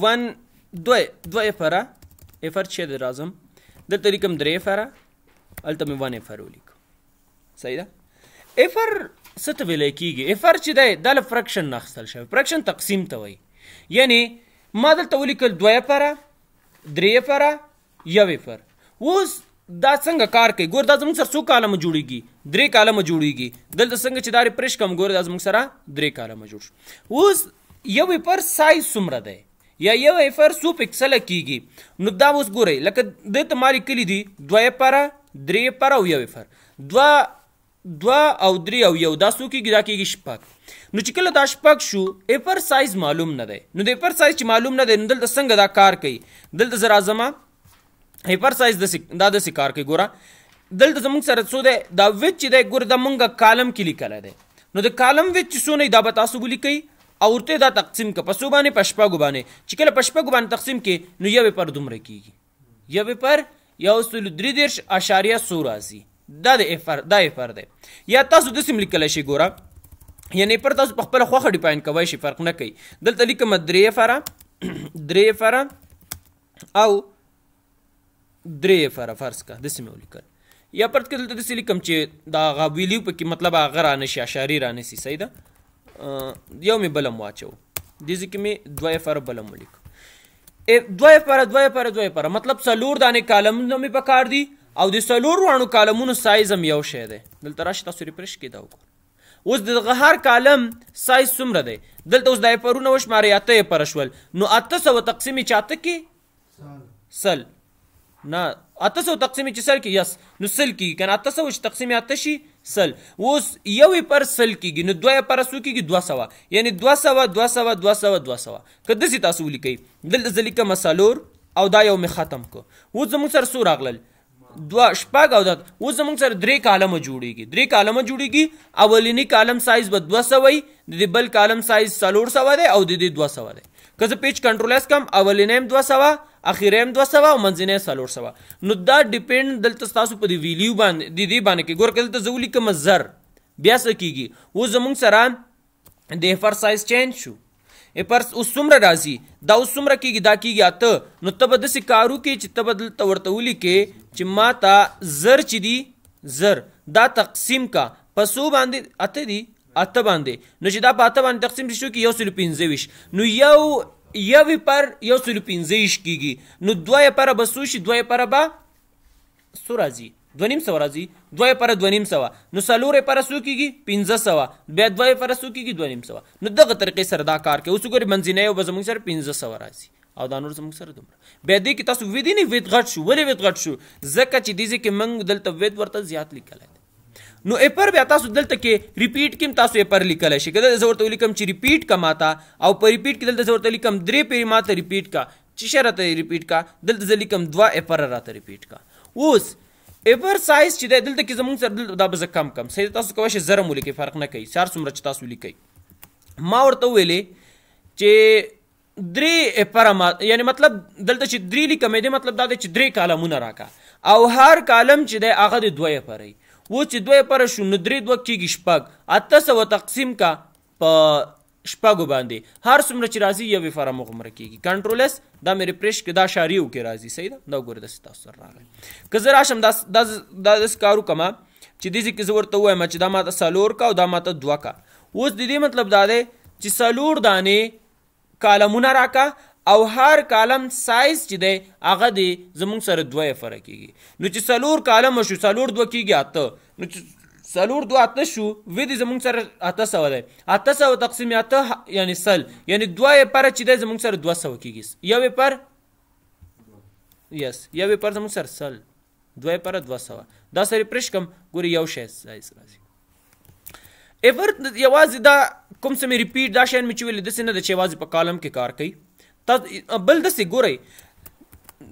ون دوه دوه افره افر چې د رازم دلته لیکم درې افره هلته مې ون افر ولیکم صحیح ده افر څه ته ویلی کېږي افر چې دی دا له فرکشن نه اخیستل شوی فرکشن تقسیم ته وایي یعنی ما دلته ولیکل دوه پره درې پره یوې پر اوس دا څنګه کار کوي ګور دا زموږ سره څو کالمه جوړیږي درې کالمه جوړیږي دلته څنګه چې دا ریفرش کوم ګور دا زموږ سره درې کالمه جوړ شو اوس یوې پر سایز څومره دی یا یو ایفر سو پکسل کیږي نو دا اوس ګورئ لکه د تماری کلی دی دوه پر درې پر او یو ایفر دوا دوا او درې او یو دا سو کیږي دا کیږي شپک نو چې کله دا شپږ شو اپر سایز معلوم نه دی نو د اپر سایز چې معلوم نه دی نو دلته څنګه دا کار کوي دلته زرا زما اپر سایز د دا د کار کوي ګوره دلته زموږ سره څو دی دا وچ چې دی ګوره د مونږه کالم کې لیکلی دی نو د کالم وچ چې څو دا به تاسو ولیکئ او ورته دا تقسیم که پسو باندې پشپګو باندې چې کله پشپګو باندې تقسیم کې نو یو پر دومره کیږي یو پر یو سل درې دیرش اشاریه سو راځي دا د افر دا افر دی یا تاسو د سیم لیکلی شي ګوره یعنی پر تاسو په خپل خوخه ډیپاین کوي شي فرق نه کوي دلته لیکم درې فره درې فره او درې فره فرض کا د سیمه ولیکل یا پرت کې دلته دسی لیکم چې دا غا ویلیو په کې مطلب هغه را نشي اشاری را نشي صحیح ده یو مې بلم واچو دې ځکه مې دوه فره بلم ولیک دوه فره دوه فره دوه فره مطلب څلور دانه کالمونه مې پکار دي او د څلور وانو کالمونو سایز هم یو شی دی دلته راشه تاسو ریفرش کې دا وکړئ اوس دغه هر کالم سایز څومره دی دلته اوس د ایپرونه وشمارې اته یې پر شول نو اته سوه تقسیم چاته کې سل نه اته سوه تقسیم چې سل کې یس نو سل کې کنه اته سوه چې تقسیم اته شي سل اوس یوې پر سل کېږي نو دوه پر سو کېږي دوه سوه یعنی دوه سوه دوه سوه دوه سوه دوه سوه که داسې تاسو ولیکئ دلته زه لیکم څلور او دا یو مې ختم کړ اوس زموږ سره څو راغلل دوا شپږ او د اوس زموږ سره درې کالمه جوړیږي درې کالمه جوړیږي اولینی کالم سایز به دوه سوه وي د دې بل کالم سایز څلور سوه دی او د دې دوه سوه دی که زه پیج کنټرول اس کم اولینی هم دوه سوه اخیری هم دوه سوه او منځنی څلور سوه نو دا ډیپینډ دلته ستاسو په دې ویلیو باندې د دې باندې کې ګوره که دلته زه ولیکم زر بیا څه کیږي اوس زموږ سره د هیفر سایز چینج شو پرس اوس څومره راځي دا اوس څومره کېږي دا کېږي اته نو ته به داسې کارو کې چې ته به دلته ورته ولیکې چې ما ته زر چې دي زر دا تقسیم کا په څو باندې اته دي اته باندې نو چې دا په اته باندې تقسیم شو کې یو سلو پنځه ویشت نو یو یو پر یو سلو پنځه ویشت کېږي نو دوه یې پره به څو شي دوه یې پره به څو راځي دو نیم سو راځي دوه پر دوه نیم سو نو سلورې پر سو کیږي 1500 بیا دوه پر سو کیږي دوه نیم سو نو دغه طریقې سره دا کار کوي اوس ګوري منځینه او زموږ سره 1500 راځي او دا نور زموږ سره دومره بیا دې کې تاسو وېدې نه وېد غټ شو ولې وېد غټ شو ځکه چې دې کې منګ دلته وېد ورته زیات لیکل نو اپر بیا تاسو دلته کې ریپیټ کې تاسو اپر لیکل شي کله زه ورته لیکم چې ریپیټ کماتا او پر ریپیټ کې دلته ورته لیکم درې پیری ماته ریپیټ کا چې شرط ریپیټ کا دلته زه لیکم دوا اپر راته ریپیټ کا اوس ایور سایز چې دی دلته کې زمونږ سره دا به زه کم کم صحیح تاسو کولی شئ زره مو لیکئ فرق نه کوي هر څومره چې تاسو لیکئ ما ورته وویلې چې درې پرما یعنی مطلب دلته چې درې لیکم دی مطلب دا دی چې درې کالمونه راکا او هر کالم چې دی هغه د دوه پرې و چې دوه پر شو نو درې دوه کېږي شپږ اته سوه تقسیم کا په شپږو باندې هر څومره چې راځي یوې فارم هغومره کېږي کنټرول اس دا مې ریفرش کې دا شاریو کې راځي صحیح ده دا ګوره داسې تاسو سره راغلی که زه راشم دا داسې کار وکړم چې دې ځکه زه ورته ووایم چې دا ماته څلور کا او دا ماته دوه کا اوس د دې مطلب دا دی چې څلور دانې کالمونه راکا او هر کالم سایز چې دی هغه دی زمونږ سره دوه فرق کیږي نو چې څلور کالم شو څلور دوه کیږي اته نو چې سلور دو اته شو و دې زمونږ سره اته سوه دی اته سوه تقسیم اته یعنی سل یعنی دوه یې پره چې دی زمونږ سره دوه سوه کېږي یو یې پر یس یو یې پر زمونږ سره سل دوه یې پره دوه سوه دا سره پرش کم ګورې یو شی راځي ایور یوازې دا کوم څه مې ریپیټ دا شیان مې چې ویلې داسې نه ده چې یوازې په کالم کې کار کوي بل داسې ګورئ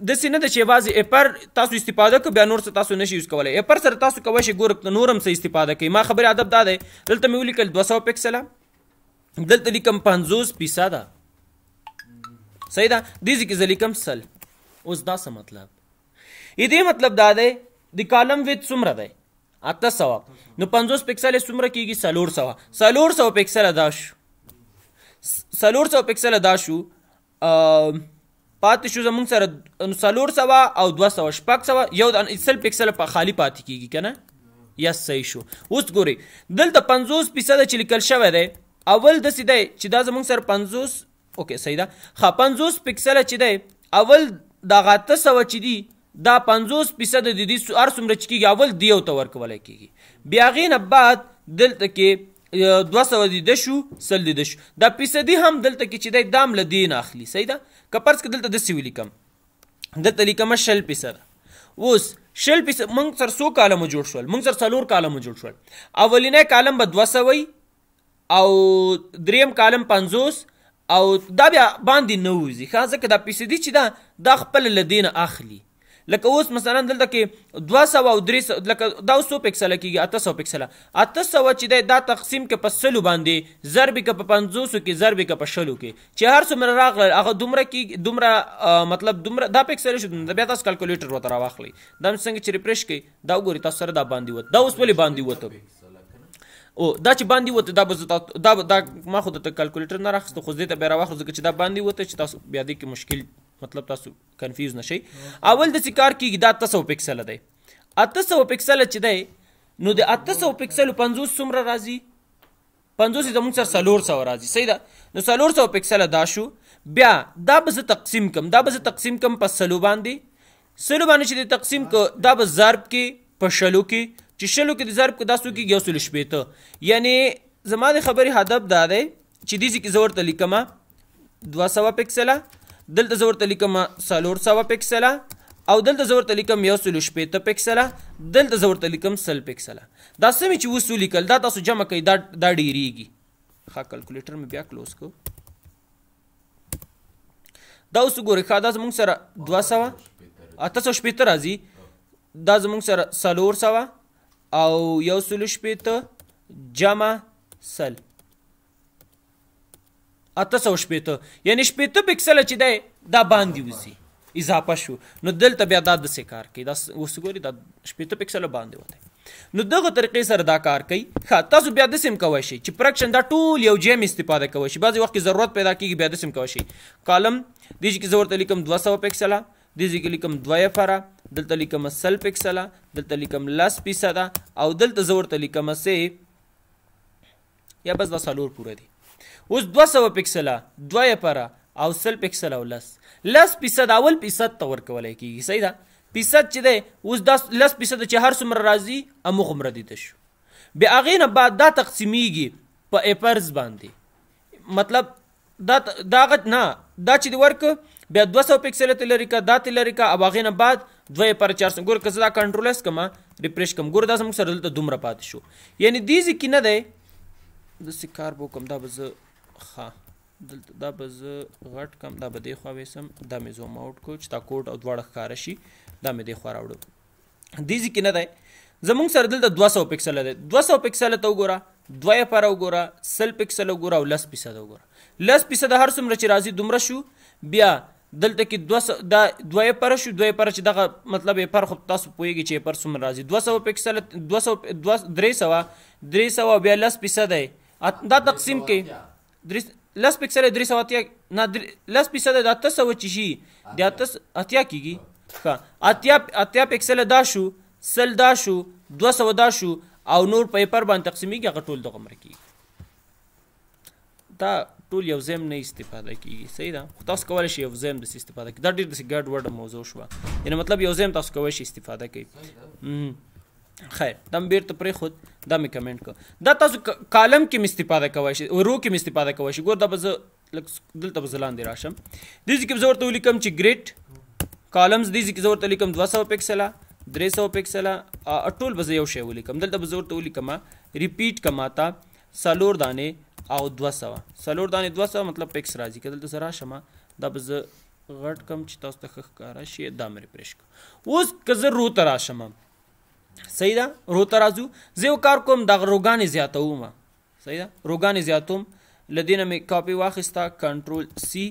د سینه د شیواز اپر تاسو استفاده کو بیا نور څه تاسو نشي یوز کولای اپر سره تاسو کوی شي ګور نورم څه استفاده کوي ما خبره ادب دا ده دلته مې ولیکل 200 پکسل دلته لیکم 50 پیسه ده صحیح ده د دې کې زلیکم سل اوس دا څه مطلب اې دې مطلب دا ده د کالم ویت څومره ده اته سوا نو 50 پکسل څومره کیږي سلور سوا سلور سو پکسل ادا شو سلور سو پکسل ادا شو پاتې شو زمونږ سره سلور سوه او دوه سوه شپږ سوه یو سل پکسله په خالی پاتې کیږي که نه یس صحیح شو اوس ګورې دلته پنځوس فیصده چې لیکل شوی دی اول داسې دی چې دا زمونږ سره پنځوس اوکې صحیح ده ښه پنځوس پکسله چې دی اول دغه اته سوه چې دي دا پنځوس فیصده د دې هر څومره چې کیږي اول دیو ته ورکولی کیږي بیا هغې نه بعد دلته کې 200 دیده شو سل دیده شو دا فیصدي هم دلته کې چې دی دام له دین اخلي صحیح ده که پرس کې دلته داسې ولیکم دلته لیکم شل فیصد اوس شل فیصد موږ سره څو کالمه جوړ شول موږ سره څلور کالمه جوړ شول اولنی کالم به دوه سوی او دریم کالم پنځوس او دا بیا باندې نه وځي ښه ځکه دا فیصدي چې دا دا خپل له دین اخلي لکه اوس مثلا دلته کې 200 او 300 لکه دا 100 پکسل کېږي 800 پکسل 800 چې دا تقسیم کې په سلو باندې ضرب کې په 500 کې ضرب کې په شلو کې چې هر څومره راغله هغه دومره کې دومره مطلب دومره دا پکسل شو دا بیا تاسو کیلکولیټر وته راواخلي دا څنګه چې ریفرش کړئ دا وګورئ تاسو سره دا باندې وته دا اوس ولې باندې وته او دا چې باندې وته دا به دا دا ما خو د کیلکولیټر نه راخست خو زه ته به راوخم ځکه چې دا باندې وته چې تاسو بیا دې کې مشکل مطلب تاسو کنفیوز نشئ اول د کار کې دا 300 پکسل دی 800 پکسل چې دی نو د 800 پکسل 50 سمره راځي 50 زموږ سره سلور سو راځي صحیح ده نو سلور سو پکسل دا شو بیا دا به تقسیم کم دا به تقسیم کم په سلو باندې سلو باندې چې تقسیم کو دا به ضرب کې په شلو کې چې شلو کې د ضرب کې داسو کې یو سل شپې ته یعنی زما د خبرې هدف دا دی چې دې کې زور ته لیکم 200 پکسله دلته زور تلیکم 300 پکسله او دلته زور تلیکم 160 پکسله دلته زور تلیکم 100 پکسله دا سمې چې وسولې کل دا تاسو جمع کړئ دا دا ډیریږي ښه کیلکولیټر مې بیا کلوز کو دا اوس ګورې ښه دا زموږ سره 200 اته سو شپېته راځي دا زموږ سره څلور سوه او یو سلو شپېته جمع سل 815 یعنی 15 پکسل چې دی دا باندې وځي اضافه شو نو دلته بیا دا د کار کوي دا اوس ګوري دا 15 پکسل باندې وته نو دغه طریقې سره دا کار کوي ښه تاسو بیا د سیم کوی شي چې پرکشن دا ټول یو جیم استفاده کوی شي بعضی وخت کې ضرورت پیدا کیږي بیا د سیم کوی شي کالم د دې کې ضرورت لیکم 200 پکسل د دې کې لیکم 2 افره دلته لیکم 100 پکسل دلته لیکم 10 فیصد او دلته ضرورت لیکم سه یا بس دا سالور پوره دي اوس 200 پکسله دوه پره او 100 پکسل او لس لس فیصد اول فیصد ته ورکولای کیږي صحیح ده فیصد چې ده اوس 10 لس فیصد چې هر څومره راځي امو غمره دي تشو بیا اغینه بعد دا تقسیمیږي په اپرز باندې مطلب دا دا نه دا چې ورک بیا 200 پکسل ته لری کا دا ته لری کا او اغینه بعد دوی پر 400 ګور کزدا کنټرول اس کما ریفرش کم ګور دا سم سره دلته دومره پات شو یعنی دیزی کې نه ده د سکار بو کم دا بز ها دلته دا به زه غټ کم دا به دې خوا ویسم دا مې زوم آوټ کو چې دا کوډ او دواړه ښکاره شي دا مې دې خوا راوړو دې ځکه نه دی زمونږ سره دلته 200 پکسل دی 200 پکسل ته وګوره دوه پر وګوره سل پکسل وګوره او لس فیصد وګوره لس فیصد هر څومره چې راځي دومره شو بیا دلته کې 200 دا دوه پر شو دوه پر چې دغه مطلب یې پر خو تاسو پوېږي چې پر سم راځي 200 پکسل 200 300 300 بیا لس فیصد دی دا تقسیم کې لس پکسل درې سوه اتیا نه لس فیصده د اته سوه چې شي د اته اتیا کېږي ښه اتیا اتیا پکسله دا شو سل دا شو دوه سوه دا شو او نور په پیپر باندې تقسیمېږي هغه ټول دغه مر کېږي دا ټول یو ځای نه استفاده کېږي صحیح ده خو تاسو کولی شئ یو ځای داسې استفاده کړئ دا ډېر داسې ګډوډه موضوع شوه یعنې مطلب یو ځای تاسو کولی شئ استفاده کوئ خیر دا بیر ته پرې خود دا می کمنټ کو دا تاسو کالم کې مستفاده کوئ شي ورو کې مستفاده کوئ شي ګور دا بز دلته بزلان دی راشم د دې کې زور ته ولیکم چې ګریټ کالمز د دې کې زور ته لیکم 200 پکسلا 300 پکسلا ټول بز یو شی ولیکم دلته بز زور ته ولیکم ریپیټ کماتا سالور دانه او 200 سالور دانه 200 مطلب پکس راځي کدل ته سره شمه دا بز غټ کم چې تاسو ته ښکارا شي دا مې پرېښک اوس کزر رو تراشمه صحیح ده روته راځو زه یو کار کوم د روغانې زیاتوم صحیح ده روغانې زیاتوم لدینه می کاپی واخستا کنټرول سی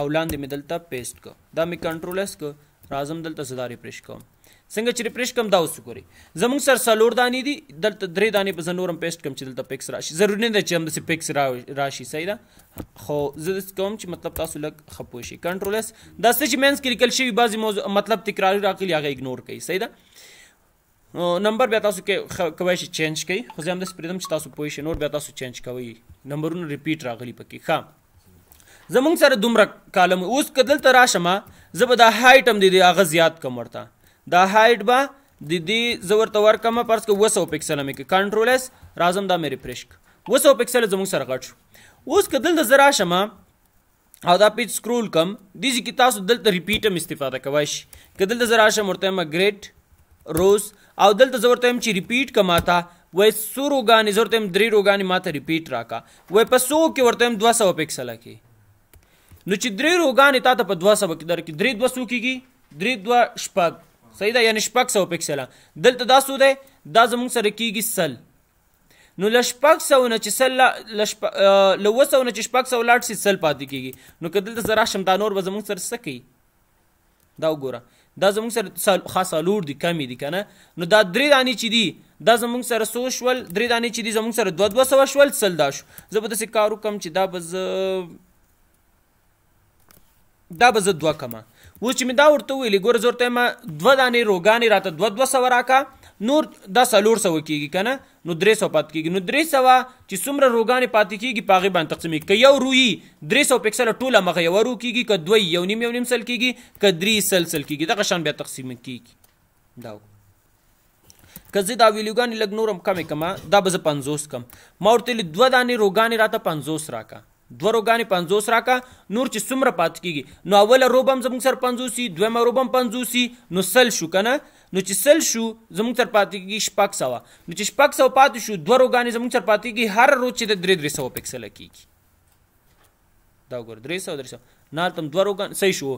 او لاندې می دلته پیسټ کو دا می کنټرول اس کو راځم دلته صدا ریفرش کوم څنګه چې ریفرش کوم دا اوس ګوري زمونږ سر سلور دانی دي دلته درې دانی په زنورم پیسټ کوم چې دلته پکس راشي ضروري نه ده چې هم د پکس راشي صحیح ده خو زه کوم چې مطلب تاسو لګ خپوشي کنټرول اس دا څه چې مینس کې لیکل شوی بعضی موضوع مطلب تکراری راغلی هغه اګنور کوي صحیح ده نمبر بیا تاسو کې کوي شي چینج کړئ خو زم د سپریدم چې تاسو پوي شئ نور بیا تاسو چینج کوي نمبرونه ریپیټ راغلي پکې ښه زمونږ سره دومره کالم اوس کدل تر راشمه زب د هایټم د دې اغه زیات کم ورته دا هایټ با د دې زور تور کم پرس کې 200 پکسل مې کې کنټرول اس رازم دا مې ریفرش 200 پکسل زمونږ سره غټ شو اوس کدل د زرا شمه او دا پیج سکرول کم د دې کې تاسو دلته ریپیټم استفاده کوئ کدل د زرا شمه مرتمه ګریټ روز او دلته زه ورته چې ریپیټ کما تا وای سو روغانې زه ورته درې روغانې ماته ریپیټ راکا وای په سو کې ورته هم دوه سوه پکسله کې نو چې درې روغانې تا ته په دوه سوه کې درکړي درې دوه سو کېږي درې دوه شپږ صحیح ده یعنې شپږ سوه پکسله دلته دا سو دی دا زموږ سره کېږي سل نو لشپک سو نه چې سل لشپ لو سو نه چې شپک سو لاټ سي سل پاتې کیږي نو کدل ته زرا شمدانور به زموږ سره سکی دا وګوره دا زموږ سره خاصه لور دي کمی دي کنه نو دا درې دانی چې دي دا زموږ سره سو شول درې دانی چې دي زموږ سره دوه دوه سوه شول سل دا شو زه به داسې کار وکړم چې دا به زه دا به زه دوه کمه اوس چې مې دا ورته وویلې ګوره زه ورته یم دوه دانې روګانې راته دوه دوه سوه راکړه نور د سلور سو کیږي کنه نو 300 پات کیږي نو 300 چې څومره روغانې پات کیږي پاغه باندې تقسیم کوي یو روی 300 پکسل ټوله مخه یو رو کیږي ک دوی یو نیم یو نیم سل کیږي ک درې سل سل کیږي دغه شان بیا تقسیم کیږي دا که زه دا ویلوګانې لږ نورم کمې کما دا به زه پنځوس کم ما ورته ویلي دوه دانې روګانې راته پنځوس راکه دوه روګانې 50 راکا نور چې څومره پات کیږي نو اوله روبم زموږ سر 50 سي دویمه روبم 50 سي نو سل شو کنه نو چې سل شو زموږ تر پاتې کې شپږ سوه نو چې شپږ سوه پاتې شو دوه روګانې زموږ تر پاتې کې هر روز چې د درې درې سوه پکسله کېږي دا وګوره درې سوه درې سوه نه هلته هم دوه روګان صحیح شو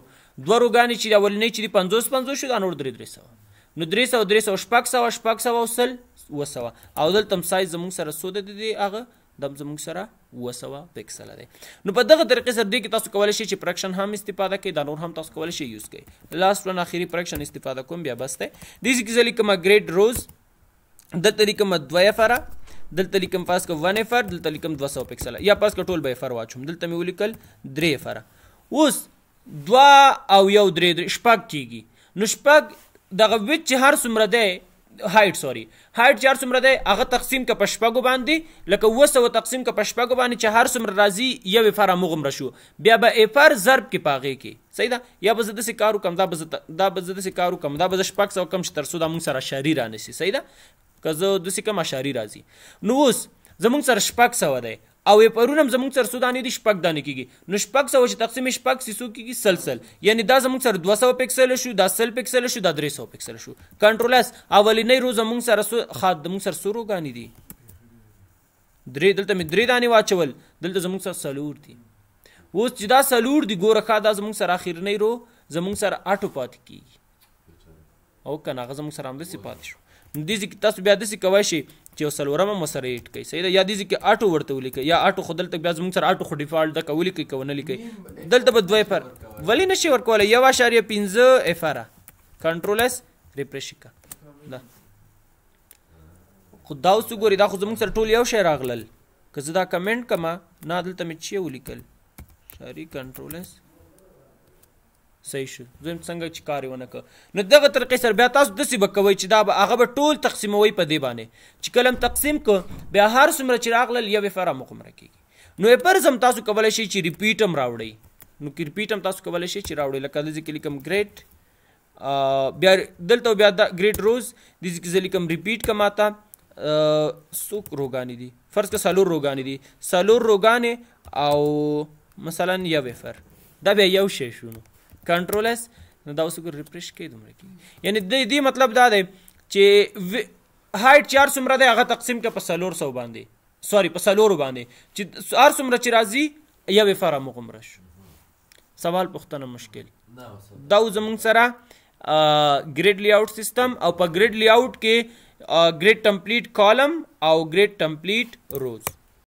دوه روګانې چې اولنۍ چې دي پنځوس پنځوس شو دا نور درې درې سوه نو درې سوه درې سوه شپږ سوه شپږ سوه او سل اوه سوه او دلته هم سایز زموږ سره څو د دې هغه دا زموږ سره وسوه پکسل دی نو په دغه طریقې سره دی کې تاسو کولی شئ چې پرکشن هم استفاده کړئ دا نور هم تاسو کولی شئ یوز کړئ لاست ون اخیری پرکشن استفاده کوم بیا بس دی دې کې ځلې کومه ګریډ روز دلته لیکم دوه افره دلته لیکم پاس کو 1 افر دلته لیکم 200 پکسل یا پاس کو ټول به افر واچوم دلته مې ولیکل 3 افر اوس دوا او یو درې درې شپږ کیږي نو شپږ دغه وچ هر څومره دی هایټ سوري هایټ چار څومره دی هغه تقسیم ک پشپګو باندې لکه وسو تقسیم ک پشپګو باندې چې هر څومره راځي یو فار مغمره شو بیا به افر ضرب کې پاغه کې صحیح ده یا به زده سي کارو کم دا به دا به زده سي کارو کم دا به شپک سو کم چې تر سو دا مون سره شاری را نسی صحیح ده که زه د سې کم اشاری راځي نو اوس زمون سره شپک سو دی او پرونم زمونږ سره سودانی دي شپږ دانه کیږي نو شپږ سو چې تقسیم شپږ سیسو کیږي سلسل یعنی دا زمونږ سره 200 پکسل شو دا 100 پکسل شو دا 300 پکسل شو کنټرول اس اولنې روز زمونږ سره سو خاد زمونږ سره سورو غاني دي درې دلته مې درې دانه واچول دلته زمونږ سره سلور دي اوس چې دا سلور دي ګوره خا دا زمونږ سره اخیرنې رو زمونږ سره اټو پات کیږي او کنه هغه زمونږ سره هم د سپات شو دې ځکه تاسو بیا د سې کوي شي چې وسلورم مو سره ایډ کوي صحیح ده یا دې کې اټو ورته ولیکي یا اټو خدل تک بیا زموږ سره اټو خو ډیفالت د کولی کوي کو نه لیکي دلته په دوی پر ولی نشي ورکول یو اشاریه 15 افاره کنټرول اس ریفریش کا دا خدا اوس وګوري دا خو زموږ سره ټول یو شی راغلل که زه دا کمنټ کما نه دلته مې چی ولیکل شاری کنټرول اس صحیح شو زم څنګه چې کار ونه ک نو دغه طریقې سره بیا تاسو دسی بکوي چې دا به هغه به ټول تقسیموي په دی باندې چې کلم تقسیم کو بیا هر څومره چې راغلل یو فرا مقمره کیږي نو پر زم تاسو کولای شي چې ریپیټم راوړی نو کې ریپیټم تاسو کولای شي چې راوړی لکه د ځکه لیکم ګریټ بیا دلته بیا د ګریټ روز د ځکه لیکم ریپیټ کماتا سوک روغانی دي فرض که سالور روغانی دي سالور روغانی او مثلا یو فر دا بیا یو شی شونو کنټرول اس نو دا اوس وګور ریفرش کوي دومره کې یعنی د دې مطلب دا دی چې هایټ 4 سمره دی هغه تقسیم کې په سلور سو باندې سوري په سلور باندې چې هر سمره چې راځي یو فرام غمرش سوال پوښتنه مشکل دا زمونږ سره گریډ لی آؤٹ سیستم او په گریډ لی آؤٹ کې گریډ ټمپلیټ کالم او گریډ ټمپلیټ روز